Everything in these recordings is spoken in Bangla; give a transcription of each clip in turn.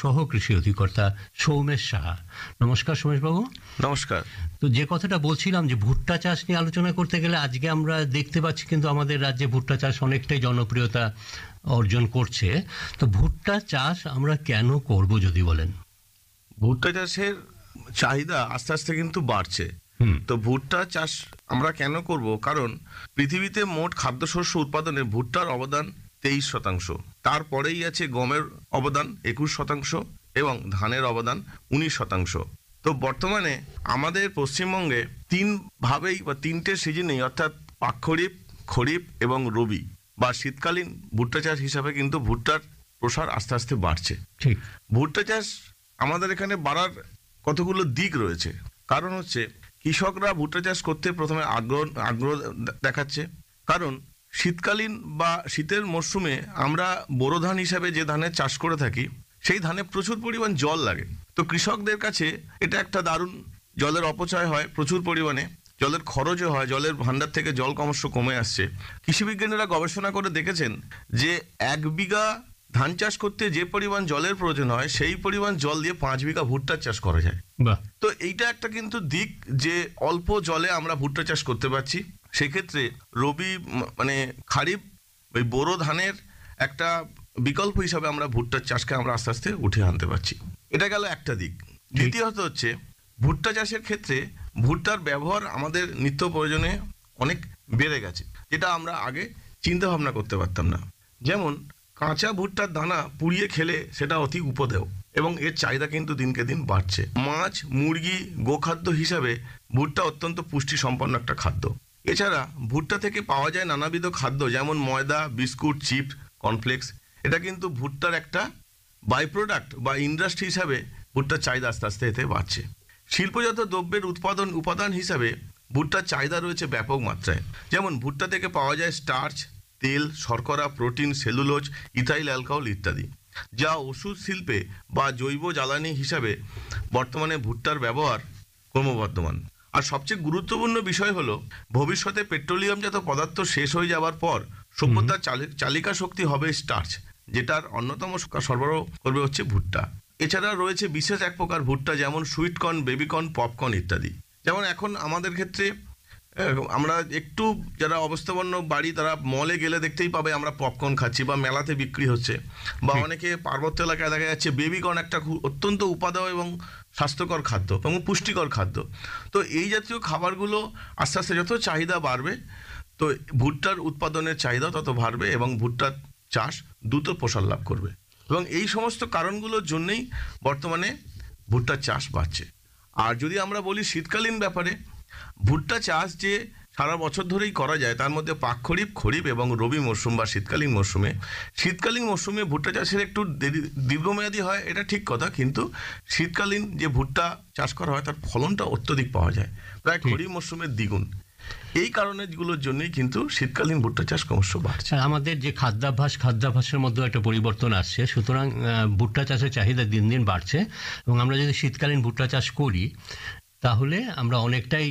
সহ কৃষি অধিকর্তা সৌমেশ সাহা নমস্কার বাবু নমস্কার তো যে কথাটা বলছিলাম যে ভুট্টা চাষ নিয়ে আলোচনা করতে গেলে আজকে আমরা দেখতে পাচ্ছি কিন্তু আমাদের রাজ্যে ভুট্টা চাষ অনেকটাই জনপ্রিয়তা অর্জন করছে তো ভুট্টা চাষ আমরা কেন করব যদি বলেন ভুট্টা চাষের চাহিদা আস্তে আস্তে কিন্তু বাড়ছে তো ভুট্টা চাষ আমরা কেন করব কারণ পৃথিবীতে মোট খাদ্যশস্য উৎপাদনে ভুট্টার অবদান তেইশ শতাংশ তারপরেই আছে গমের অবদান একুশ শতাংশ এবং ধানের অবদান উনিশ শতাংশ তো বর্তমানে আমাদের পশ্চিমবঙ্গে তিনভাবেই বা তিনটে সিজনেই অর্থাৎ পাক্ষরিপ খরিফ এবং রবি বা শীতকালীন ভুট্টা চাষ হিসাবে কিন্তু ভুট্টার প্রসার আস্তে আস্তে বাড়ছে ঠিক ভুট্টা চাষ আমাদের এখানে বাড়ার কতগুলো দিক রয়েছে কারণ হচ্ছে কৃষকরা ভুট্টা চাষ করতে প্রথমে আগ্রহ আগ্রহ দেখাচ্ছে কারণ শীতকালীন বা শীতের মরশুমে আমরা বোরো ধান হিসাবে যে ধানের চাষ করে থাকি সেই ধানে প্রচুর পরিমাণ জল লাগে তো কৃষকদের কাছে এটা একটা দারুণ জলের অপচয় হয় প্রচুর পরিমাণে জলের খরচও হয় জলের ভান্ডার থেকে জল ক্রমশ কমে আসছে কৃষিবিজ্ঞানীরা গবেষণা করে দেখেছেন যে এক বিঘা ধান চাষ করতে যে পরিমাণ জলের প্রয়োজন হয় সেই পরিমাণ জল দিয়ে পাঁচ বিঘা ভুট্টার চাষ করা যায় তো এইটা একটা কিন্তু দিক যে অল্প জলে আমরা ভুট্টা চাষ করতে পারছি সেক্ষেত্রে রবি মানে খারিফ ওই বোরো ধানের একটা বিকল্প হিসাবে আমরা ভুট্টার চাষকে আমরা আস্তে আস্তে উঠে আনতে পারছি এটা গেল একটা দিক দ্বিতীয়ত হচ্ছে ভুট্টা চাষের ক্ষেত্রে ভুট্টার ব্যবহার আমাদের নিত্য প্রয়োজনে অনেক বেড়ে গেছে যেটা আমরা আগে চিন্তা ভাবনা করতে পারতাম না যেমন কাঁচা ভুট্টার দানা পুড়িয়ে খেলে সেটা অতি উপদেয় এবং এর চাহিদা কিন্তু দিনকে দিন বাড়ছে মাছ মুরগি গোখাদ্য হিসাবে ভুট্টা অত্যন্ত পুষ্টি সম্পন্ন একটা খাদ্য এছাড়া ভুট্টা থেকে পাওয়া যায় নানাবিধ খাদ্য যেমন ময়দা বিস্কুট চিপস কর্নফ্লেক্স এটা কিন্তু ভুট্টার একটা বাই প্রোডাক্ট বা ইন্ডাস্ট্রি হিসাবে ভুট্টার চাহিদা আস্তে আস্তে এতে বাড়ছে শিল্পজাত দ্রব্যের উৎপাদন উপাদান হিসাবে ভুট্টার চাহিদা রয়েছে ব্যাপক মাত্রায় যেমন ভুট্টা থেকে পাওয়া যায় স্টার্চ তেল শর্করা প্রোটিন সেলুলোজ ইথাইল অ্যালকোহল ইত্যাদি যা ওষুধ শিল্পে বা জৈব জ্বালানি হিসাবে বর্তমানে ভুট্টার ব্যবহার ক্রমবর্ধমান আর সবচেয়ে গুরুত্বপূর্ণ বিষয় হলো ভবিষ্যতে পেট্রোলিয়ামজাত পদার্থ শেষ হয়ে যাওয়ার পর সভ্যতার চালিকা শক্তি হবে স্টার্চ যেটার অন্যতম সরবরাহ করবে হচ্ছে ভুট্টা এছাড়া রয়েছে বিশেষ এক প্রকার ভুট্টা যেমন সুইটকর্ন বেবিকর্ন পপকর্ন ইত্যাদি যেমন এখন আমাদের ক্ষেত্রে আমরা একটু যারা অবস্থাপন্ন বাড়ি তারা মলে গেলে দেখতেই পাবে আমরা পপকর্ন খাচ্ছি বা মেলাতে বিক্রি হচ্ছে বা অনেকে পার্বত্য এলাকায় দেখা যাচ্ছে বেবিকর্ন একটা অত্যন্ত উপাদেয় এবং স্বাস্থ্যকর খাদ্য এবং পুষ্টিকর খাদ্য তো এই জাতীয় খাবারগুলো আস্তে আস্তে যত চাহিদা বাড়বে তো ভুট্টার উৎপাদনের চাহিদা তত বাড়বে এবং ভুট্টার চাষ দ্রুত প্রসার লাভ করবে এবং এই সমস্ত কারণগুলোর জন্যেই বর্তমানে ভুট্টার চাষ বাড়ছে আর যদি আমরা বলি শীতকালীন ব্যাপারে ভুট্টা চাষ যে সারা বছর ধরেই করা যায় তার মধ্যে পাক খরিফ খরিফ এবং রবি মরশুম বা শীতকালীন মরশুমে শীতকালীন মরশুমে ভুট্টা চাষের একটু দীর্ঘমেয়াদী হয় এটা ঠিক কথা কিন্তু শীতকালীন যে ভুট্টা চাষ করা হয় তার ফলনটা অত্যধিক পাওয়া যায় প্রায় খরিফ মরশুমের দ্বিগুণ এই কারণেগুলোর জন্যই কিন্তু শীতকালীন ভুট্টা চাষ ক্রমশ বাড়ছে আমাদের যে খাদ্যাভ্যাস খাদ্যাভ্যাসের মধ্যে একটা পরিবর্তন আসছে সুতরাং ভুট্টা চাষের চাহিদা দিন দিন বাড়ছে এবং আমরা যদি শীতকালীন ভুট্টা চাষ করি তাহলে আমরা অনেকটাই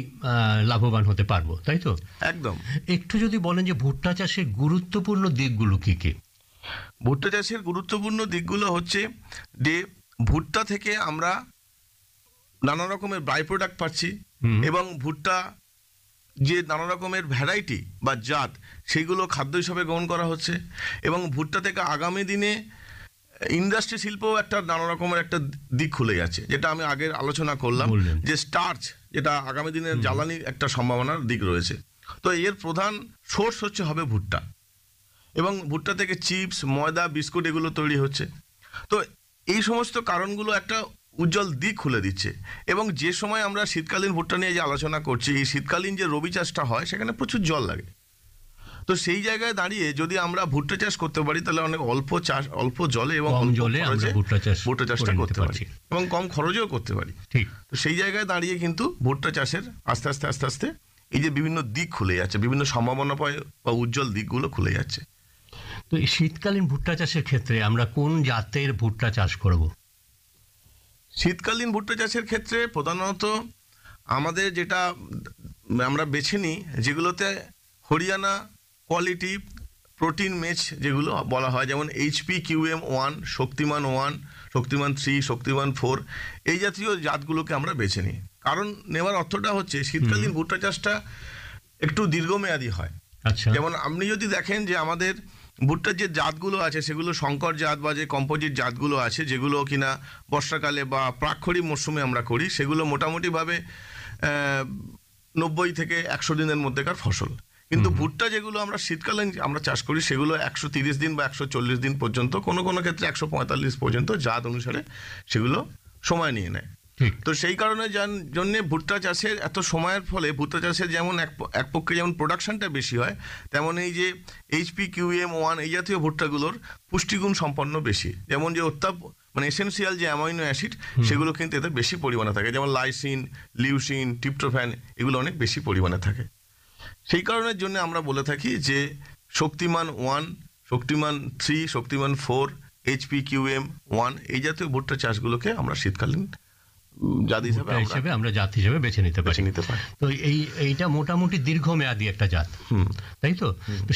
লাভবান হতে পারবো তাই তো একদম একটু যদি বলেন যে ভুট্টা চাষের গুরুত্বপূর্ণ দিকগুলো কি কি ভুট্টা চাষের গুরুত্বপূর্ণ দিকগুলো হচ্ছে যে ভুট্টা থেকে আমরা নানা রকমের বাই প্রোডাক্ট পাচ্ছি এবং ভুট্টা যে নানা রকমের ভ্যারাইটি বা জাত সেইগুলো খাদ্য হিসাবে গ্রহণ করা হচ্ছে এবং ভুট্টা থেকে আগামী দিনে ইন্ডাস্ট্রি শিল্প একটা নানা রকমের একটা দিক খুলে যাচ্ছে যেটা আমি আগের আলোচনা করলাম যে স্টার্চ যেটা আগামী দিনের জ্বালানি একটা সম্ভাবনার দিক রয়েছে তো এর প্রধান সোর্স হচ্ছে হবে ভুট্টা এবং ভুট্টা থেকে চিপস ময়দা বিস্কুট এগুলো তৈরি হচ্ছে তো এই সমস্ত কারণগুলো একটা উজ্জ্বল দিক খুলে দিচ্ছে এবং যে সময় আমরা শীতকালীন ভুট্টা নিয়ে যে আলোচনা করছি এই শীতকালীন যে রবি চাষটা হয় সেখানে প্রচুর জল লাগে তো সেই জায়গায় দাঁড়িয়ে যদি আমরা ভুট্টা চাষ করতে পারি তাহলে অনেক অল্প চাষ অল্প জলে এবং জলে ভুট্টা চাষ ভুট্টা চাষটা করতে পারি এবং কম খরচেও করতে পারি ঠিক তো সেই জায়গায় দাঁড়িয়ে কিন্তু ভুট্টা চাষের আস্তে আস্তে আস্তে আস্তে এই যে বিভিন্ন দিক খুলে যাচ্ছে বিভিন্ন সম্ভাবনা পায় বা উজ্জ্বল দিকগুলো খুলে যাচ্ছে তো এই শীতকালীন ভুট্টা চাষের ক্ষেত্রে আমরা কোন জাতের ভুট্টা চাষ করব শীতকালীন ভুট্টা চাষের ক্ষেত্রে প্রধানত আমাদের যেটা আমরা বেছে নিই যেগুলোতে হরিয়ানা কোয়ালিটি প্রোটিন মেচ যেগুলো বলা হয় যেমন HP QM one Shaktiman one Shaktiman three Shaktiman four এই জাতীয় জাতগুলোকে আমরা বেছে নিই কারণ নেওয়ার অর্থটা হচ্ছে শীতকালীন ভুট্টা চাষটা একটু দীর্ঘমেয়াদী হয় আচ্ছা। যেমন আপনি যদি দেখেন যে আমাদের ভুট্টার যে জাতগুলো আছে সেগুলো শঙ্কর জাত বা যে কম্পোজিট জাতগুলো আছে যেগুলো কিনা বর্ষাকালে বা প্রাক্ষরিক মরশুমে আমরা করি সেগুলো মোটামুটিভাবে নব্বই থেকে একশো দিনের মধ্যেকার ফসল কিন্তু ভুট্টা যেগুলো আমরা শীতকালীন আমরা চাষ করি সেগুলো একশো তিরিশ দিন বা একশো চল্লিশ দিন পর্যন্ত কোনো কোনো ক্ষেত্রে একশো পঁয়তাল্লিশ পর্যন্ত জাত অনুসারে সেগুলো সময় নিয়ে নেয় তো সেই কারণে জন্যে ভুট্টা চাষের এত সময়ের ফলে ভুট্টা চাষের যেমন এক পক্ষে যেমন প্রোডাকশনটা বেশি হয় তেমন এই যে এইচপি কিউএম ওয়ান এই জাতীয় ভুট্টাগুলোর পুষ্টিগুণ সম্পন্ন বেশি যেমন যে অত্যাপ মানে এসেন্সিয়াল যে অ্যামাইনো অ্যাসিড সেগুলো কিন্তু এতে বেশি পরিমাণে থাকে যেমন লাইসিন লিউসিন টিপটোফ্যান এগুলো অনেক বেশি পরিমাণে থাকে সেই কারণের জন্য আমরা বলে থাকি যে শক্তিমান one Shaktiman three Shaktiman four HP QM one এই জাতীয় ভুট্টা চাষগুলোকে আমরা শীতকালীন জাত হিসেবে হিসেবে আমরা জাত হিসেবে বেছে নিতে পারি নিতে পারি তো এই এইটা মোটামুটি দীর্ঘমেয়াদী একটা জাত তাই তো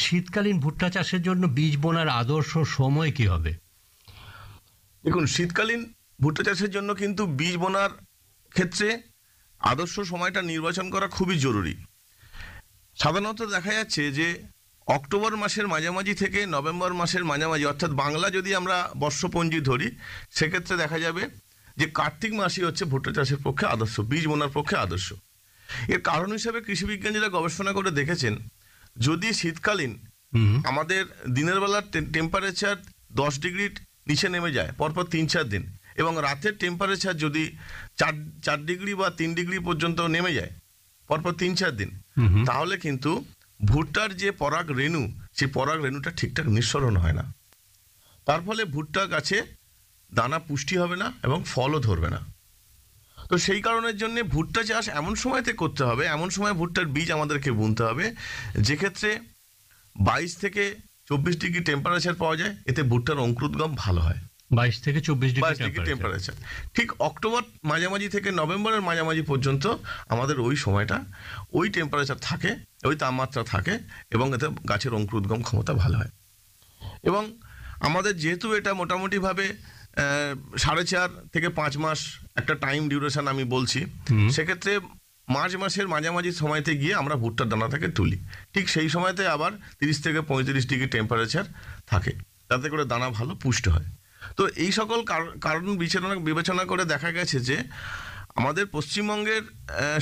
শীতকালীন ভুট্টা চাষের জন্য বীজ বোনার আদর্শ সময় কি হবে দেখুন শীতকালীন ভুট্টা চাষের জন্য কিন্তু বীজ বোনার ক্ষেত্রে আদর্শ সময়টা নির্বাচন করা খুবই জরুরি সাধারণত দেখা যাচ্ছে যে অক্টোবর মাসের মাঝামাঝি থেকে নভেম্বর মাসের মাঝামাঝি অর্থাৎ বাংলা যদি আমরা বর্ষপঞ্জি ধরি সেক্ষেত্রে দেখা যাবে যে কার্তিক মাসই হচ্ছে ভুট্টা চাষের পক্ষে আদর্শ বীজ বোনার পক্ষে আদর্শ এর কারণ হিসেবে কৃষিবিজ্ঞানীরা গবেষণা করে দেখেছেন যদি শীতকালীন আমাদের দিনের বেলার টেম্পারেচার দশ ডিগ্রির নিচে নেমে যায় পরপর তিন চার দিন এবং রাতের টেম্পারেচার যদি চার চার ডিগ্রি বা তিন ডিগ্রি পর্যন্ত নেমে যায় পরপর তিন চার দিন তাহলে কিন্তু ভুট্টার যে পরাগ রেণু সেই পরাগ রেণুটা ঠিকঠাক নিঃসরণ হয় না তার ফলে ভুট্টা গাছে দানা পুষ্টি হবে না এবং ফলও ধরবে না তো সেই কারণের জন্য ভুট্টা চাষ এমন সময়তে করতে হবে এমন সময় ভুট্টার বীজ আমাদেরকে বুনতে হবে যেক্ষেত্রে বাইশ থেকে চব্বিশ ডিগ্রি টেম্পারেচার পাওয়া যায় এতে ভুট্টার অঙ্কুরোদ্গম ভালো হয় বাইশ থেকে চব্বিশ ডিগ্রি টেম্পারেচার ঠিক অক্টোবর মাঝামাঝি থেকে নভেম্বরের মাঝামাঝি পর্যন্ত আমাদের ওই সময়টা ওই টেম্পারেচার থাকে ওই তাপমাত্রা থাকে এবং এতে গাছের অঙ্কুরোদ্গম ক্ষমতা ভালো হয় এবং আমাদের যেহেতু এটা মোটামুটিভাবে সাড়ে চার থেকে পাঁচ মাস একটা টাইম ডিউরেশন আমি বলছি সেক্ষেত্রে মার্চ মাসের মাঝামাঝি সময়তে গিয়ে আমরা ভুট্টার দানা থেকে তুলি ঠিক সেই সময়তে আবার তিরিশ থেকে পঁয়ত্রিশ ডিগ্রি টেম্পারেচার থাকে তাতে করে দানা ভালো পুষ্ট হয় তো এই সকল কারণ বিবেচনা বিবেচনা করে দেখা গেছে যে আমাদের পশ্চিমবঙ্গের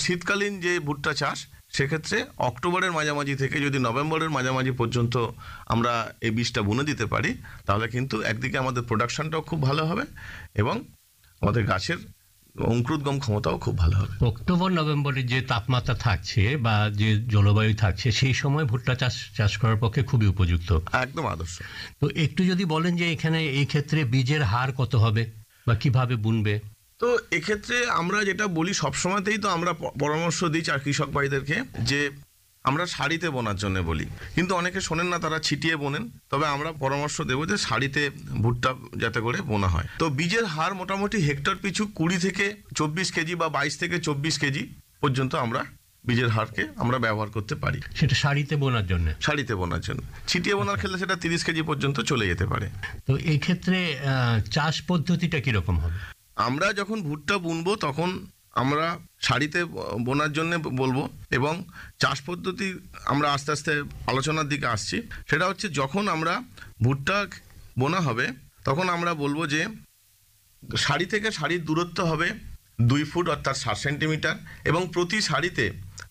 শীতকালীন যে ভুট্টা চাষ সেক্ষেত্রে অক্টোবরের মাঝামাঝি থেকে যদি নভেম্বরের মাঝামাঝি পর্যন্ত আমরা এই বীজটা বুনে দিতে পারি তাহলে কিন্তু একদিকে আমাদের প্রোডাকশানটাও খুব ভালো হবে এবং আমাদের গাছের অঙ্কুরোদ্গম ক্ষমতাও খুব ভালো হবে অক্টোবর নভেম্বরে যে তাপমাত্রা থাকছে বা যে জলবায়ু থাকছে সেই সময় ভুট্টা চাষ চাষ করার পক্ষে খুবই উপযুক্ত একদম আদর্শ তো একটু যদি বলেন যে এখানে এই ক্ষেত্রে বীজের হার কত হবে বা কিভাবে বুনবে তো এক্ষেত্রে আমরা যেটা বলি সবসময়তেই তো আমরা পরামর্শ দিই চার কৃষক ভাইদেরকে যে আমরা শাড়িতে বোনার জন্য বলি কিন্তু অনেকে শোনেন না তারা ছিটিয়ে বোনেন তবে আমরা পরামর্শ দেবো যে শাড়িতে ভুট্টা যাতে করে বোনা হয় তো বীজের হার মোটামুটি হেক্টর পিছু কুড়ি থেকে চব্বিশ কেজি বা বাইশ থেকে চব্বিশ কেজি পর্যন্ত আমরা বীজের হারকে আমরা ব্যবহার করতে পারি সেটা শাড়িতে বোনার জন্য শাড়িতে বোনার জন্য ছিটিয়ে বোনার ক্ষেত্রে আচ্ছা। সেটা তিরিশ কেজি পর্যন্ত চলে যেতে পারে তো এই ক্ষেত্রে চাষ পদ্ধতিটা কিরকম হবে আমরা যখন ভুট্টা বুনবো তখন আমরা শাড়িতে বোনার জন্য বলবো এবং চাষ পদ্ধতি আমরা আস্তে আস্তে আলোচনার দিকে আসছি সেটা হচ্ছে যখন আমরা ভুট্টা বোনা হবে তখন আমরা বলবো যে শাড়ি থেকে শাড়ির দূরত্ব হবে দুই ফুট অর্থাৎ ষাট সেন্টিমিটার এবং প্রতি শাড়িতে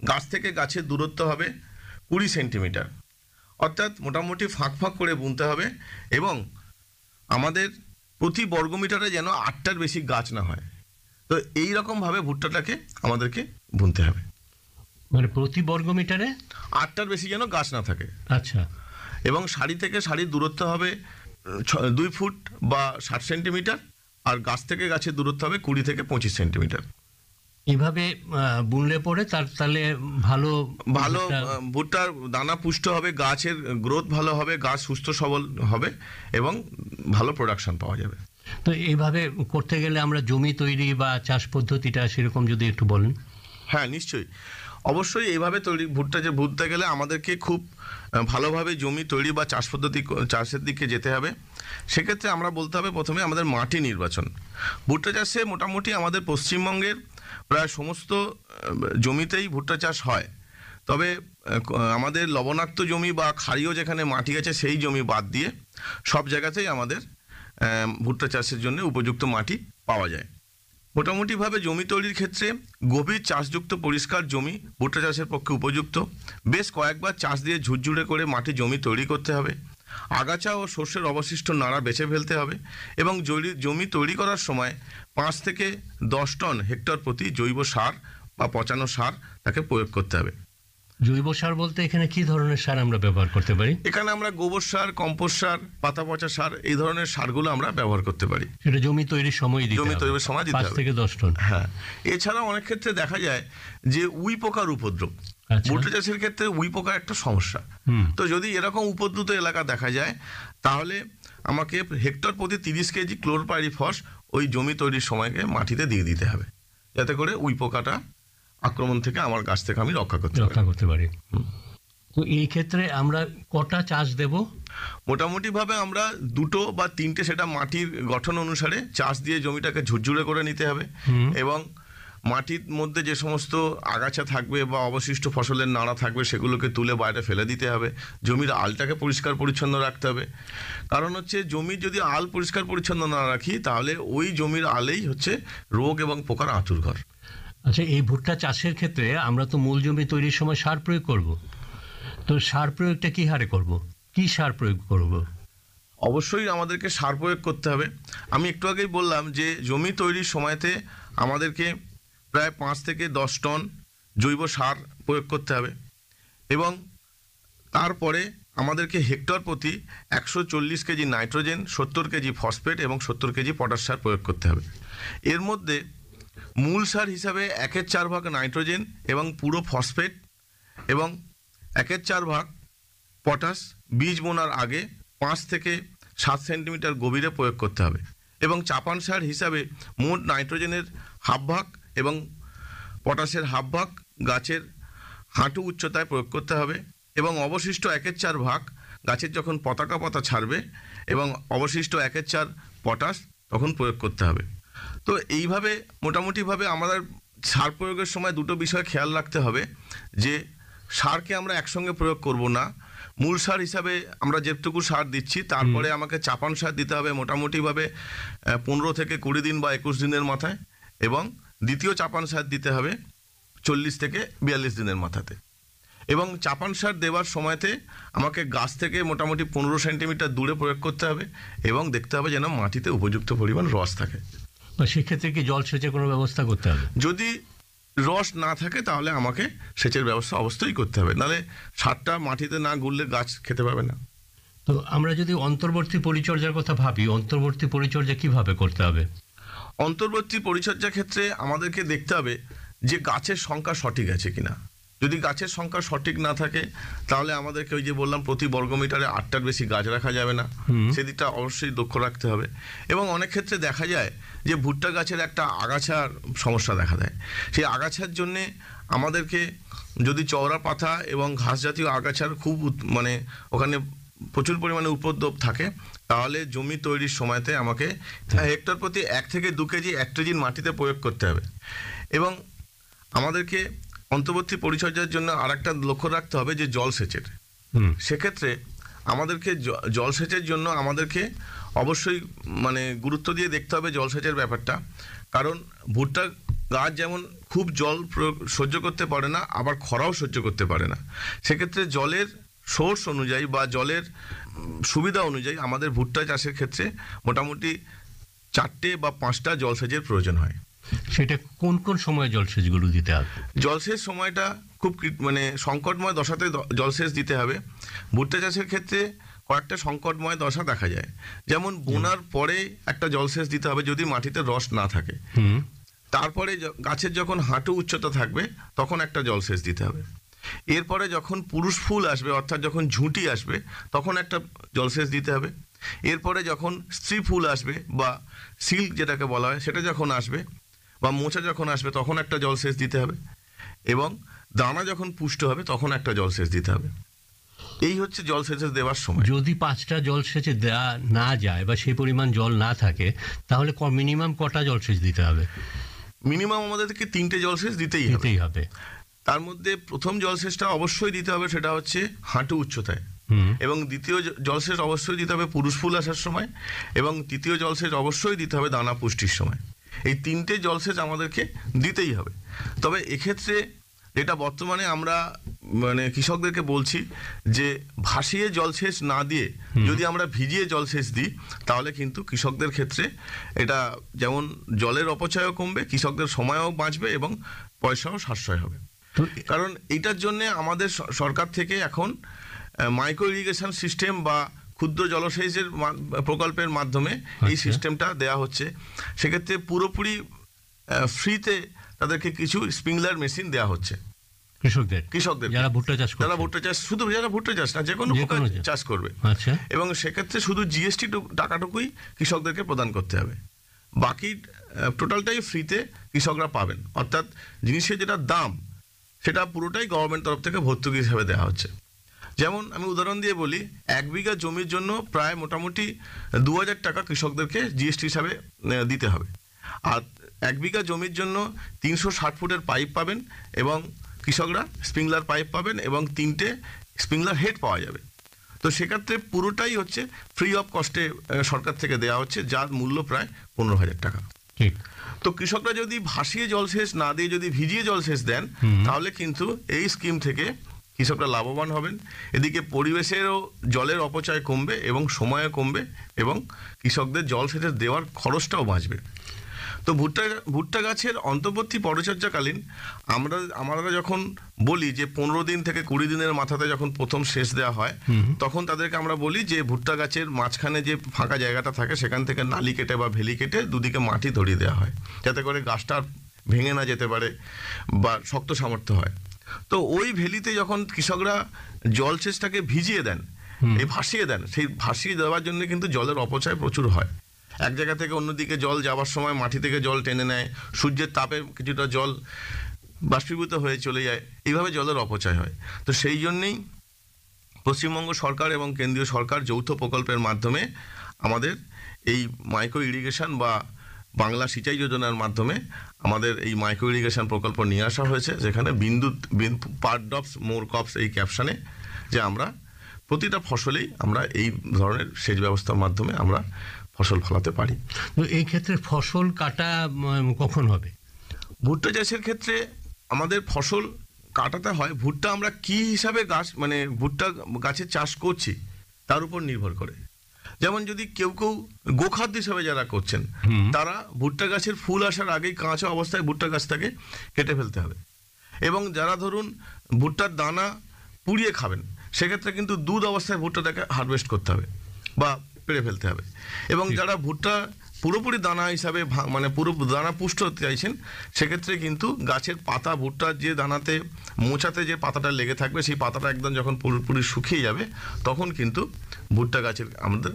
গাছ থেকে গাছের দূরত্ব হবে কুড়ি সেন্টিমিটার অর্থাৎ মোটামুটি ফাঁক ফাঁক করে বুনতে হবে এবং আমাদের প্রতি বর্গমিটারে যেন আটটার বেশি গাছ না হয় তো এই রকমভাবে ভুট্টাটাকে আমাদেরকে বুনতে হবে মানে প্রতি বর্গ মিটারে আটটার বেশি যেন গাছ না থাকে আচ্ছা এবং শাড়ি থেকে শাড়ির দূরত্ব হবে দুই ফুট বা ষাট সেন্টিমিটার আর গাছ থেকে গাছের দূরত্ব হবে কুড়ি থেকে পঁচিশ সেন্টিমিটার এভাবে বুনলে পরে তার তাহলে ভালো ভালো ভুট্টার দানা পুষ্ট হবে গাছের গ্রোথ ভালো হবে গাছ সুস্থ সবল হবে এবং ভালো প্রোডাকশন পাওয়া যাবে তো এইভাবে করতে গেলে আমরা জমি তৈরি বা চাষ পদ্ধতিটা সেরকম যদি একটু বলেন হ্যাঁ নিশ্চয়ই অবশ্যই এইভাবে তৈরি ভুট্টা যে ভুটতে গেলে আমাদেরকে খুব ভালোভাবে জমি তৈরি বা চাষ পদ্ধতি চাষের দিকে যেতে হবে সেক্ষেত্রে আমরা বলতে হবে প্রথমে আমাদের মাটি নির্বাচন ভুট্টা চাষে মোটামুটি আমাদের পশ্চিমবঙ্গের প্রায় সমস্ত জমিতেই ভুট্টা চাষ হয় তবে আমাদের লবণাক্ত জমি বা ক্ষারীয় যেখানে মাটি আছে সেই জমি বাদ দিয়ে সব জায়গাতেই আমাদের ভুট্টা চাষের জন্য উপযুক্ত মাটি পাওয়া যায় মোটামুটিভাবে জমি তৈরির ক্ষেত্রে গভীর চাষযুক্ত পরিষ্কার জমি ভুট্টা চাষের পক্ষে উপযুক্ত বেশ কয়েকবার চাষ দিয়ে ঝুরঝুরে করে মাটি জমি তৈরি করতে হবে আগাছা ও শস্যের অবশিষ্ট নাড়া বেছে ফেলতে হবে এবং জমি তৈরি করার সময় পাঁচ থেকে দশ টন হেক্টর প্রতি জৈব সার বা পচানো সার তাকে প্রয়োগ করতে হবে জৈব সার বলতে এখানে কি ধরনের সার আমরা ব্যবহার করতে পারি এখানে আমরা গোবর সার কম্পোস্ট সার পাতা পচা সার এই ধরনের সারগুলো আমরা ব্যবহার করতে পারি সেটা জমি তৈরির সময় জমি তৈরির সময় দিতে হবে থেকে দশ টন হ্যাঁ এছাড়া অনেক ক্ষেত্রে দেখা যায় যে উই পোকার উপদ্রব আচ্ছা। ভুট্টা চাষের ক্ষেত্রে উই পোকা একটা সমস্যা তো যদি এরকম উপদ্রুত এলাকা দেখা যায় তাহলে আমাকে হেক্টর প্রতি তিরিশ কেজি ক্লোরপাইরিফস ওই জমি তৈরির সময়কে মাটিতে দিয়ে দিতে হবে যাতে করে উই পোকাটা আক্রমণ থেকে আমার গাছ থেকে আমি রক্ষা করতে রক্ষা করতে পারি তো এই ক্ষেত্রে আমরা কটা চাষ দেব মোটামুটিভাবে আমরা দুটো বা তিনটে সেটা মাটির গঠন অনুসারে চাষ দিয়ে জমিটাকে ঝুরঝুরে করে নিতে হবে এবং মাটির মধ্যে যে সমস্ত আগাছা থাকবে বা অবশিষ্ট ফসলের নাড়া থাকবে সেগুলোকে তুলে বাইরে ফেলে দিতে হবে জমির আলটাকে পরিষ্কার পরিচ্ছন্ন রাখতে হবে কারণ হচ্ছে জমি যদি আল পরিষ্কার পরিচ্ছন্ন না রাখি তাহলে ওই জমির আলেই হচ্ছে রোগ এবং পোকার আঁচুর ঘর আচ্ছা এই ভুট্টা চাষের ক্ষেত্রে আমরা তো মূল জমি তৈরির সময় সার প্রয়োগ করব তো সার প্রয়োগটা কি হারে করব কি সার প্রয়োগ করব অবশ্যই আমাদেরকে সার প্রয়োগ করতে হবে আমি একটু আগেই বললাম যে জমি তৈরির সময়তে আমাদেরকে প্রায় পাঁচ থেকে দশ টন জৈব সার প্রয়োগ করতে হবে এবং তারপরে আমাদেরকে হেক্টর প্রতি একশো চল্লিশ কেজি নাইট্রোজেন সত্তর কেজি ফসফেট এবং সত্তর কেজি পটাশ সার প্রয়োগ করতে হবে এর মধ্যে মূল সার হিসাবে একের চার ভাগ নাইট্রোজেন এবং পুরো ফসফেট এবং একের চার ভাগ পটাশ বীজ বোনার আগে পাঁচ থেকে সাত সেন্টিমিটার গভীরে প্রয়োগ করতে হবে এবং চাপান সার হিসাবে মোট নাইট্রোজেনের হাফ ভাগ এবং পটাশের হাফ ভাগ গাছের হাঁটু উচ্চতায় প্রয়োগ করতে হবে এবং অবশিষ্ট একের চার ভাগ গাছের যখন পতাকা পাতা ছাড়বে এবং অবশিষ্ট একের চার পটাশ তখন প্রয়োগ করতে হবে তো এইভাবে মোটামুটিভাবে আমাদের সার প্রয়োগের সময় দুটো বিষয় খেয়াল রাখতে হবে যে সারকে আমরা একসঙ্গে প্রয়োগ করব না মূল সার হিসাবে আমরা যেটুকু সার দিচ্ছি তারপরে আমাকে চাপান সার দিতে হবে মোটামুটিভাবে পনেরো থেকে কুড়ি দিন বা একুশ দিনের মাথায় এবং দ্বিতীয় চাপান সার দিতে হবে চল্লিশ থেকে বিয়াল্লিশ দিনের মাথাতে এবং চাপান সার দেওয়ার সময়তে আমাকে গাছ থেকে মোটামুটি পনেরো সেন্টিমিটার দূরে প্রয়োগ করতে হবে এবং দেখতে হবে যেন মাটিতে উপযুক্ত পরিমাণ রস থাকে সেক্ষেত্রে কি জল সেচের কোনো ব্যবস্থা করতে হবে যদি রস না থাকে তাহলে আমাকে সেচের ব্যবস্থা অবশ্যই করতে হবে নাহলে সারটা মাটিতে না গুললে গাছ খেতে পাবে না তো আমরা যদি অন্তর্বর্তী পরিচর্যার কথা ভাবি অন্তর্বর্তী পরিচর্যা কিভাবে করতে হবে অন্তর্বর্তী পরিচর্যা ক্ষেত্রে আমাদেরকে দেখতে হবে যে গাছের সংখ্যা সঠিক আছে কিনা যদি গাছের সংখ্যা সঠিক না থাকে তাহলে আমাদেরকে ওই যে বললাম প্রতি বর্গ মিটারে আটটার বেশি গাছ রাখা যাবে না সেদিকটা অবশ্যই লক্ষ্য রাখতে হবে এবং অনেক ক্ষেত্রে দেখা যায় যে ভুট্টা গাছের একটা আগাছার সমস্যা দেখা দেয় সেই আগাছার জন্যে আমাদেরকে যদি চওড়া পাতা এবং ঘাস জাতীয় আগাছার খুব মানে ওখানে প্রচুর পরিমাণে উপদ্রব থাকে তাহলে জমি তৈরির সময়তে আমাকে হ্যাঁ। হেক্টর প্রতি এক থেকে দু কেজি অ্যাক্ট্রোজিন মাটিতে প্রয়োগ করতে হবে এবং আমাদেরকে অন্তর্বর্তী পরিচর্যার জন্য আর একটা লক্ষ্য রাখতে হবে যে জলসেচের সেক্ষেত্রে আমাদেরকে জলসেচের জন্য আমাদেরকে অবশ্যই মানে গুরুত্ব দিয়ে দেখতে হবে জলসেচের ব্যাপারটা কারণ ভুট্টা গাছ যেমন খুব জল সহ্য করতে পারে না আবার খরাও সহ্য করতে পারে না সেক্ষেত্রে জলের সোর্স অনুযায়ী বা জলের সুবিধা অনুযায়ী আমাদের ভুট্টা চাষের ক্ষেত্রে মোটামুটি চারটে বা পাঁচটা জলসেচের প্রয়োজন হয় সেটা কোন কোন সময়ে জলসেচগুলো দিতে হবে জলসেচ সময়টা খুব মানে সংকটময় দশাতে জলসেচ দিতে হবে ভুট্টা চাষের ক্ষেত্রে কয়েকটা সংকটময় দশা দেখা যায় যেমন বোনার পরে একটা জলসেচ দিতে হবে যদি মাটিতে রস না থাকে তারপরে গাছের যখন হাঁটু উচ্চতা থাকবে তখন একটা জলসেচ দিতে হবে এরপরে যখন পুরুষ ফুল আসবে অর্থাৎ যখন ঝুঁটি আসবে তখন একটা জলসেচ দিতে হবে এরপরে যখন স্ত্রী ফুল আসবে বা সিল্ক যেটাকে বলা হয় সেটা যখন আসবে বা মোচা যখন আসবে তখন একটা জলসেচ দিতে হবে এবং দানা যখন পুষ্ট হবে তখন একটা জলসেচ দিতে হবে এই হচ্ছে জলসেচের দেওয়ার সময় যদি পাঁচটা জলসেচে দেওয়া না যায় বা সেই পরিমাণ জল না থাকে তাহলে মিনিমাম কটা জলসেচ দিতে হবে মিনিমাম আমাদেরকে তিনটে জলসেচ দিতেই দিতেই হবে তার মধ্যে প্রথম জলসেচটা অবশ্যই দিতে হবে সেটা হচ্ছে হাঁটু উচ্চতায় এবং দ্বিতীয় জলসেচ অবশ্যই দিতে হবে পুরুষ ফুল আসার সময় এবং তৃতীয় জলসেচ অবশ্যই দিতে হবে দানা পুষ্টির সময় এই তিনটে জলসেচ আমাদেরকে দিতেই হবে তবে এক্ষেত্রে যেটা বর্তমানে আমরা মানে কৃষকদেরকে বলছি যে ভাসিয়ে জলসেচ না দিয়ে যদি আমরা ভিজিয়ে জলসেচ দিই তাহলে কিন্তু কৃষকদের ক্ষেত্রে এটা যেমন জলের অপচয়ও কমবে কৃষকদের সময়ও বাঁচবে এবং পয়সাও সাশ্রয় হবে কারণ এটার জন্যে আমাদের সরকার থেকে এখন মাইক্রো ইরিগেশন সিস্টেম বা ক্ষুদ্র জলসেচের প্রকল্পের মাধ্যমে এই সিস্টেমটা আচ্ছা। দেয়া হচ্ছে সেক্ষেত্রে পুরোপুরি ফ্রিতে তাদেরকে কিছু স্প্রিংলার মেশিন দেয়া হচ্ছে কৃষকদের কৃষকদের যারা ভুট্টা চাষ যারা ভুট্টা চাষ শুধু যারা ভুট্টা চাষ না যে কোনো চাষ করবে আচ্ছা। এবং সেক্ষেত্রে শুধু জিএসটি টাকাটুকুই কৃষকদেরকে প্রদান করতে হবে বাকি টোটালটাই ফ্রিতে কৃষকরা পাবেন অর্থাৎ জিনিসের যেটা দাম সেটা পুরোটাই গভর্নমেন্ট তরফ থেকে ভর্তুকি হিসাবে দেওয়া হচ্ছে যেমন আমি উদাহরণ দিয়ে বলি এক বিঘা জমির জন্য প্রায় মোটামুটি দু টাকা কৃষকদেরকে জিএসটি হিসাবে দিতে হবে আর এক বিঘা জমির জন্য তিনশো ষাট ফুটের পাইপ পাবেন এবং কৃষকরা স্প্রিংলার পাইপ পাবেন এবং তিনটে স্প্রিংলার হেড পাওয়া যাবে তো সেক্ষেত্রে পুরোটাই হচ্ছে ফ্রি অফ কস্টে সরকার থেকে দেওয়া হচ্ছে যার মূল্য প্রায় পনেরো হাজার টাকা ঠিক তো কৃষকরা যদি ভাসিয়ে জলসেচ না দিয়ে যদি ভিজিয়ে জলসেচ দেন তাহলে কিন্তু এই স্কিম থেকে কৃষকরা লাভবান হবেন এদিকে পরিবেশেরও জলের অপচয় কমবে এবং সময়ও কমবে এবং কৃষকদের জলসেচের দেওয়ার খরচটাও বাঁচবে তো ভুট্টা ভুট্টা গাছের অন্তর্বর্তী পরিচর্যাকালীন আমরা আমরা যখন বলি যে পনেরো দিন থেকে কুড়ি দিনের মাথাতে যখন প্রথম শেষ দেওয়া হয় তখন তাদেরকে আমরা বলি যে ভুট্টা গাছের মাঝখানে যে ফাঁকা জায়গাটা থাকে সেখান থেকে নালি কেটে বা ভেলি কেটে দুদিকে মাটি ধরিয়ে দেওয়া হয় যাতে করে গাছটা ভেঙে না যেতে পারে বা শক্ত সামর্থ্য হয় তো ওই ভেলিতে যখন কৃষকরা জলসেচটাকে ভিজিয়ে দেন এই ভাসিয়ে দেন সেই ভাসিয়ে দেওয়ার জন্য কিন্তু জলের অপচয় প্রচুর হয় এক জায়গা থেকে অন্যদিকে জল যাওয়ার সময় মাটি থেকে জল টেনে নেয় সূর্যের তাপে কিছুটা জল বাষ্পীভূত হয়ে চলে যায় এইভাবে জলের অপচয় হয় তো সেই জন্যেই পশ্চিমবঙ্গ সরকার এবং কেন্দ্রীয় সরকার যৌথ প্রকল্পের মাধ্যমে আমাদের এই মাইক্রো ইরিগেশন বা বাংলা সিঁচাই যোজনার মাধ্যমে আমাদের এই মাইক্রো ইরিগেশন প্রকল্প নিয়ে আসা হয়েছে যেখানে বিন্দু পার ডপস মোর কপস এই ক্যাপশানে যে আমরা প্রতিটা ফসলেই আমরা এই ধরনের সেচ ব্যবস্থার মাধ্যমে আমরা ফসল ফলাতে পারি এই ক্ষেত্রে ফসল কাটা কখন হবে ভুট্টা চাষের ক্ষেত্রে আমাদের ফসল কাটাতে হয় ভুট্টা আমরা কি হিসাবে গাছ মানে ভুট্টা গাছের চাষ করছি তার উপর নির্ভর করে যেমন যদি কেউ কেউ গোখাদ্য হিসাবে যারা করছেন তারা ভুট্টা গাছের ফুল আসার আগেই কাঁচা অবস্থায় ভুট্টা গাছটাকে কেটে ফেলতে হবে এবং যারা ধরুন ভুট্টার দানা পুড়িয়ে খাবেন সেক্ষেত্রে কিন্তু দুধ অবস্থায় ভুট্টাটাকে হারভেস্ট করতে হবে বা পেড়ে ফেলতে হবে এবং যারা ভুট্টা পুরোপুরি দানা হিসাবে মানে পুরো দানা পুষ্ট হতে চাইছেন সেক্ষেত্রে কিন্তু গাছের পাতা ভুট্টার যে দানাতে মোচাতে যে পাতাটা লেগে থাকবে সেই পাতাটা একদম যখন পুরোপুরি শুকিয়ে যাবে তখন কিন্তু ভুট্টা গাছের আমাদের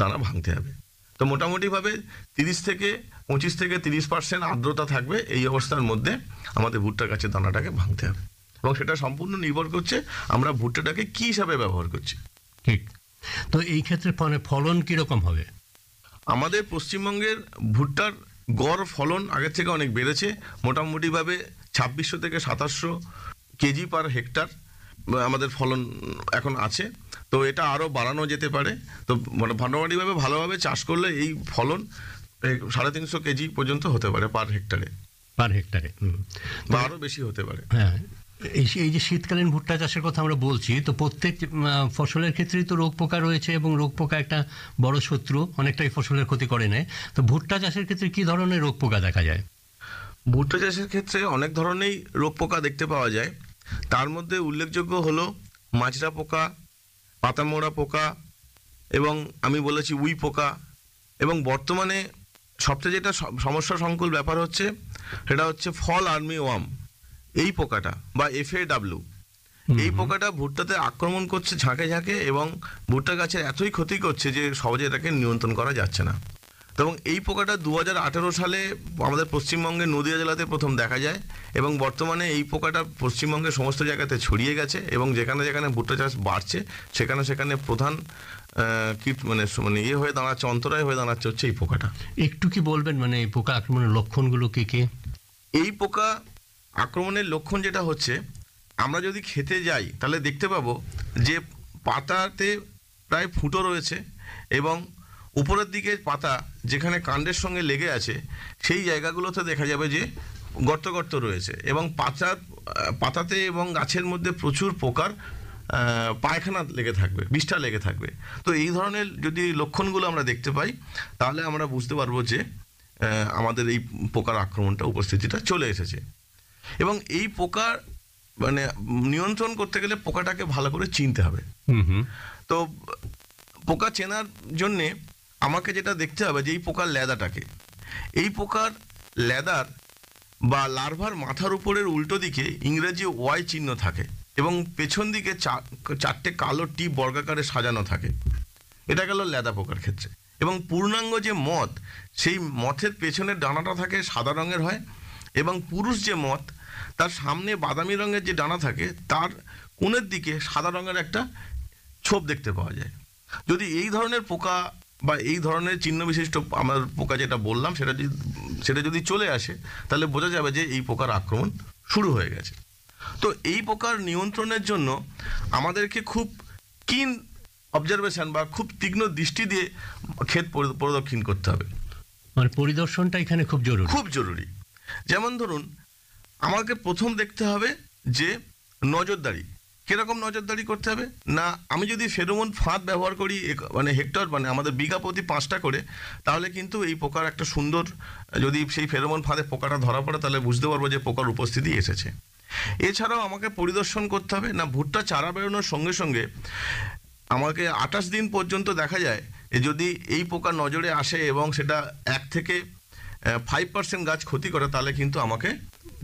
দানা ভাঙতে হবে তো মোটামুটিভাবে তিরিশ থেকে পঁচিশ থেকে তিরিশ পার্সেন্ট আর্দ্রতা থাকবে এই অবস্থার মধ্যে আমাদের ভুট্টা গাছের দানাটাকে ভাঙতে হবে এবং সেটা সম্পূর্ণ নির্ভর করছে আমরা ভুট্টাটাকে কী হিসাবে ব্যবহার করছি ঠিক তো এই ক্ষেত্রে ফলন কীরকম হবে আমাদের পশ্চিমবঙ্গের ভুট্টার গড় ফলন আগের থেকে অনেক বেড়েছে মোটামুটিভাবে ছাব্বিশশো থেকে সাতাশশো কেজি পার হেক্টর আমাদের ফলন এখন আছে তো এটা আরও বাড়ানো যেতে পারে তো মানে ভান্ডামাটিভাবে ভালোভাবে চাষ করলে এই ফলন সাড়ে তিনশো কেজি পর্যন্ত হতে পারে পার হেক্টরে পার হেক্টরে বা আরও বেশি হতে পারে হ্যাঁ এই যে শীতকালীন ভুট্টা চাষের কথা আমরা বলছি তো প্রত্যেক ফসলের ক্ষেত্রেই তো রোগ পোকা রয়েছে এবং রোগ পোকা একটা বড় শত্রু অনেকটাই ফসলের ক্ষতি করে নেয় তো ভুট্টা চাষের ক্ষেত্রে কি ধরনের রোগ পোকা দেখা যায় ভুট্টা চাষের ক্ষেত্রে অনেক ধরনেরই রোগ পোকা দেখতে পাওয়া যায় তার মধ্যে উল্লেখযোগ্য হল মাছরা পোকা পাতামোড়া পোকা এবং আমি বলেছি উই পোকা এবং বর্তমানে সবচেয়ে যেটা সমস্যা সংকুল ব্যাপার হচ্ছে সেটা হচ্ছে ফল আর্মি ওয়াম এই পোকাটা বা এফ এ ডাব্লু এই পোকাটা ভুট্টাতে আক্রমণ করছে ঝাঁকে ঝাঁকে এবং ভুট্টা গাছের এতই ক্ষতি করছে যে সহজে এটাকে নিয়ন্ত্রণ করা যাচ্ছে না এবং এই পোকাটা দু সালে আমাদের পশ্চিমবঙ্গের নদীয়া জেলাতে প্রথম দেখা যায় এবং বর্তমানে এই পোকাটা পশ্চিমবঙ্গের সমস্ত জায়গাতে ছড়িয়ে গেছে এবং যেখানে যেখানে ভুট্টা চাষ বাড়ছে সেখানে সেখানে প্রধান কীট মানে মানে ইয়ে হয়ে দাঁড়াচ্ছে অন্তরায় হয়ে দাঁড়াচ্ছে হচ্ছে এই পোকাটা একটু কি বলবেন মানে এই পোকা আক্রমণের লক্ষণগুলো কী কী এই পোকা আক্রমণের লক্ষণ যেটা হচ্ছে আমরা যদি খেতে যাই তাহলে দেখতে পাবো যে পাতাতে প্রায় ফুটো রয়েছে এবং উপরের দিকের পাতা যেখানে কাণ্ডের সঙ্গে লেগে আছে সেই জায়গাগুলোতে দেখা যাবে যে গর্ত গর্ত রয়েছে এবং পাতার পাতাতে এবং গাছের মধ্যে প্রচুর পোকার পায়খানা লেগে থাকবে বিষ্ঠা লেগে থাকবে তো এই ধরনের যদি লক্ষণগুলো আমরা দেখতে পাই তাহলে আমরা বুঝতে পারবো যে আমাদের এই পোকার আক্রমণটা উপস্থিতিটা চলে এসেছে এবং এই পোকা মানে নিয়ন্ত্রণ করতে গেলে পোকাটাকে ভালো করে চিনতে হবে তো পোকা চেনার জন্যে আমাকে যেটা দেখতে হবে যে এই পোকার লেদাটাকে এই পোকার লেদার বা লার্ভার মাথার উপরের উল্টো দিকে ইংরেজি ওয়াই চিহ্ন থাকে এবং পেছন দিকে চারটে কালো টি বর্গাকারে সাজানো থাকে এটা গেল লেদা পোকার ক্ষেত্রে এবং পূর্ণাঙ্গ যে মদ সেই মথের পেছনের ডানাটা থাকে সাদা রঙের হয় এবং পুরুষ যে মত তার সামনে বাদামি রঙের যে ডানা থাকে তার কোণের দিকে সাদা রঙের একটা ছোপ দেখতে পাওয়া যায় যদি এই ধরনের পোকা বা এই ধরনের চিহ্ন বিশিষ্ট আমার পোকা যেটা বললাম সেটা যদি সেটা যদি চলে আসে তাহলে বোঝা যাবে যে এই পোকার আক্রমণ শুরু হয়ে গেছে তো এই পোকার নিয়ন্ত্রণের জন্য আমাদেরকে খুব কিন অবজারভেশন বা খুব তীক্ষ্ণ দৃষ্টি দিয়ে ক্ষেত পরিদক্ষিণ করতে হবে মানে পরিদর্শনটা এখানে খুব জরুরি খুব জরুরি যেমন ধরুন আমাকে প্রথম দেখতে হবে যে নজরদারি কীরকম নজরদারি করতে হবে না আমি যদি ফেরোমন ফাঁদ ব্যবহার করি মানে হেক্টর মানে আমাদের বিঘা প্রতি পাঁচটা করে তাহলে কিন্তু এই পোকার একটা সুন্দর যদি সেই ফেরোমন ফাঁদে পোকাটা ধরা পড়ে তাহলে বুঝতে পারবো যে পোকার উপস্থিতি এসেছে এছাড়াও আমাকে পরিদর্শন করতে হবে না ভুট্টা চারা বেরোনোর সঙ্গে সঙ্গে আমাকে আঠাশ দিন পর্যন্ত দেখা যায় যদি এই পোকা নজরে আসে এবং সেটা এক থেকে ফাইভ পার্সেন্ট গাছ ক্ষতি করে তাহলে কিন্তু আমাকে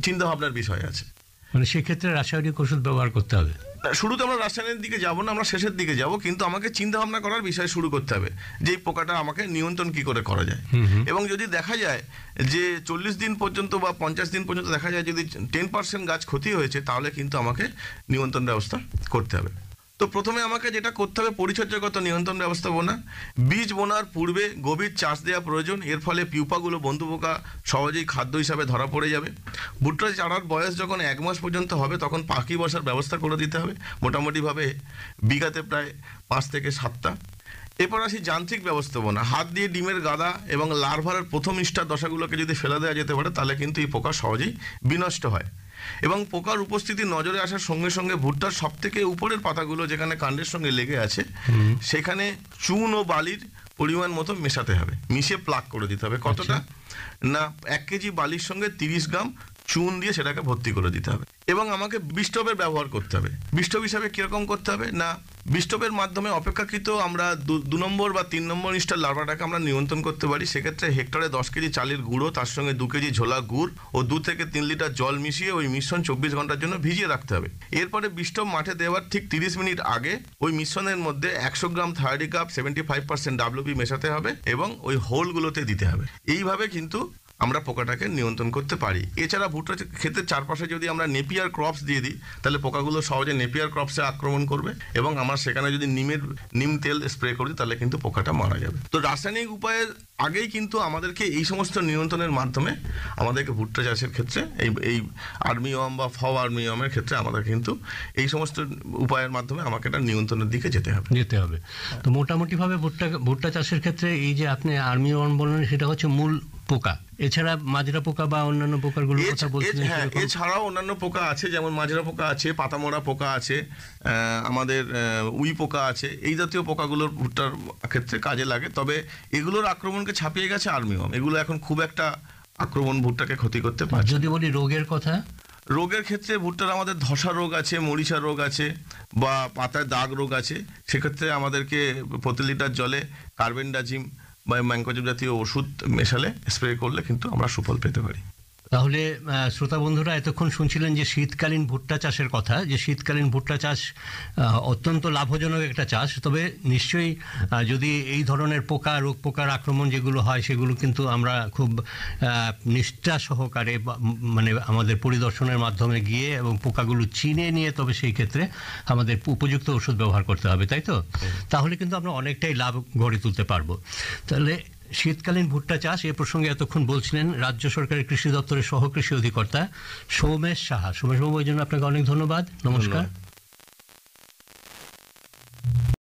চিন্তাভাবনার বিষয় আছে মানে সেক্ষেত্রে রাসায়নিক ওষুধ ব্যবহার করতে হবে শুরুতে আমরা রাসায়নিক দিকে যাব না আমরা শেষের দিকে যাব কিন্তু আমাকে চিন্তা ভাবনা করার বিষয় শুরু করতে হবে যে এই পোকাটা আমাকে নিয়ন্ত্রণ কি করে করা যায় এবং যদি দেখা যায় যে চল্লিশ দিন পর্যন্ত বা পঞ্চাশ দিন পর্যন্ত দেখা যায় যদি টেন পার্সেন্ট গাছ ক্ষতি হয়েছে তাহলে কিন্তু আমাকে নিয়ন্ত্রণ ব্যবস্থা করতে হবে তো প্রথমে আমাকে যেটা করতে হবে পরিচর্যাগত নিয়ন্ত্রণ ব্যবস্থাপনা বীজ বোনার পূর্বে গভীর চাষ দেওয়া প্রয়োজন এর ফলে পিউপাগুলো বন্ধু পোকা সহজেই খাদ্য হিসাবে ধরা পড়ে যাবে ভুট্টা চারার বয়স যখন এক মাস পর্যন্ত হবে তখন পাখি বসার ব্যবস্থা করে দিতে হবে মোটামুটিভাবে বিঘাতে প্রায় পাঁচ থেকে সাতটা এরপর আসি যান্ত্রিক ব্যবস্থাপনা হাত দিয়ে ডিমের গাদা এবং লার্ভারের প্রথম ইষ্টার দশাগুলোকে যদি ফেলে দেওয়া যেতে পারে তাহলে কিন্তু এই পোকা সহজেই বিনষ্ট হয় এবং পোকার উপস্থিতি নজরে আসার সঙ্গে সঙ্গে ভুট্টার সব থেকে উপরের পাতাগুলো যেখানে কাণ্ডের সঙ্গে লেগে আছে সেখানে চুন ও বালির পরিমাণ মতো মেশাতে হবে মিশে প্লাক করে দিতে হবে কতটা আচ্ছা। না এক কেজি বালির সঙ্গে তিরিশ গ্রাম চুন দিয়ে সেটাকে ভর্তি করে দিতে হবে এবং আমাকে বিষ্টবের ব্যবহার করতে হবে বিষ্টব হিসাবে কীরকম করতে হবে না বিষ্টবের মাধ্যমে অপেক্ষাকৃত আমরা দু নম্বর বা তিন নম্বর ইঞ্চটার লার্ভাটাকে আমরা নিয়ন্ত্রণ করতে পারি সেক্ষেত্রে হেক্টরে দশ কেজি চালের গুঁড়ো তার সঙ্গে দু কেজি ঝোলা গুড় ও দু থেকে তিন লিটার জল মিশিয়ে ওই মিশ্রণ চব্বিশ ঘন্টার জন্য ভিজিয়ে রাখতে হবে এরপরে বিষ্টব মাঠে দেওয়ার ঠিক তিরিশ মিনিট আগে ওই মিশ্রণের মধ্যে একশো গ্রাম থার্ডি cup seventy five percent WB মেশাতে হবে এবং ওই হোলগুলোতে দিতে হবে এইভাবে কিন্তু আমরা পোকাটাকে নিয়ন্ত্রণ করতে পারি এছাড়া ভুট্টা ক্ষেতের চারপাশে যদি আমরা নেপিয়ার ক্রপস দিয়ে দিই তাহলে পোকাগুলো সহজে নেপিয়ার ক্রপসে আক্রমণ করবে এবং আমার সেখানে যদি নিমের নিম তেল স্প্রে করি তাহলে কিন্তু পোকাটা মারা যাবে তো রাসায়নিক উপায়ের আগেই কিন্তু আমাদেরকে এই সমস্ত নিয়ন্ত্রণের মাধ্যমে আমাদেরকে ভুট্টা চাষের ক্ষেত্রে এই এই আর্মিওম বা ফ আর্মিওমের ক্ষেত্রে আমাদের কিন্তু এই সমস্ত উপায়ের মাধ্যমে আমাকে এটা নিয়ন্ত্রণের দিকে যেতে হবে যেতে হবে তো মোটামুটিভাবে ভুট্টা ভুট্টা চাষের ক্ষেত্রে এই যে আপনি আর্মিওম বললেন সেটা হচ্ছে মূল পোকা এছাড়া মাজরা পোকা বা অন্যান্য পোকাগুলোর কথা বলছিলেন হ্যাঁ এছাড়াও অন্যান্য পোকা আছে যেমন মাজরা পোকা আছে পাতামরা পোকা আছে আমাদের উই পোকা আছে এই জাতীয় পোকাগুলোর ভুট্টার ক্ষেত্রে কাজে লাগে তবে এগুলোর আক্রমণকে ছাপিয়ে গেছে আর্মিওয়াম এগুলো এখন খুব একটা আক্রমণ ভুট্টাকে ক্ষতি করতে পারে যদি বলি রোগের কথা রোগের ক্ষেত্রে ভুট্টার আমাদের ধসা রোগ আছে মরিচা রোগ আছে বা পাতায় দাগ রোগ আছে সেক্ষেত্রে আমাদেরকে প্রতি লিটার জলে কার্বেন্ডাজিম বা ম্যাঙ্কোজেব জাতীয় ওষুধ মেশালে স্প্রে করলে কিন্তু আমরা সুফল পেতে পারি তাহলে শ্রোতা বন্ধুরা এতক্ষণ শুনছিলেন যে শীতকালীন ভুট্টা চাষের কথা যে শীতকালীন ভুট্টা চাষ অত্যন্ত লাভজনক একটা চাষ তবে নিশ্চয়ই যদি এই ধরনের পোকা রোগ পোকার আক্রমণ যেগুলো হয় সেগুলো কিন্তু আমরা খুব নিষ্ঠা সহকারে মানে আমাদের পরিদর্শনের মাধ্যমে গিয়ে এবং পোকাগুলো চিনে নিয়ে তবে সেই ক্ষেত্রে আমাদের উপযুক্ত ওষুধ ব্যবহার করতে হবে তাই তো তাহলে কিন্তু আমরা অনেকটাই লাভ গড়ে তুলতে পারবো তাহলে শীতকালীন ভুট্টা চাষ এ প্রসঙ্গে এতক্ষণ বলছিলেন রাজ্য সরকারের কৃষি দপ্তরের সহকৃষি অধিকর্তা সৌমেশ সাহা সৌমেশবাবু ওই জন্য আপনাকে অনেক ধন্যবাদ নমস্কার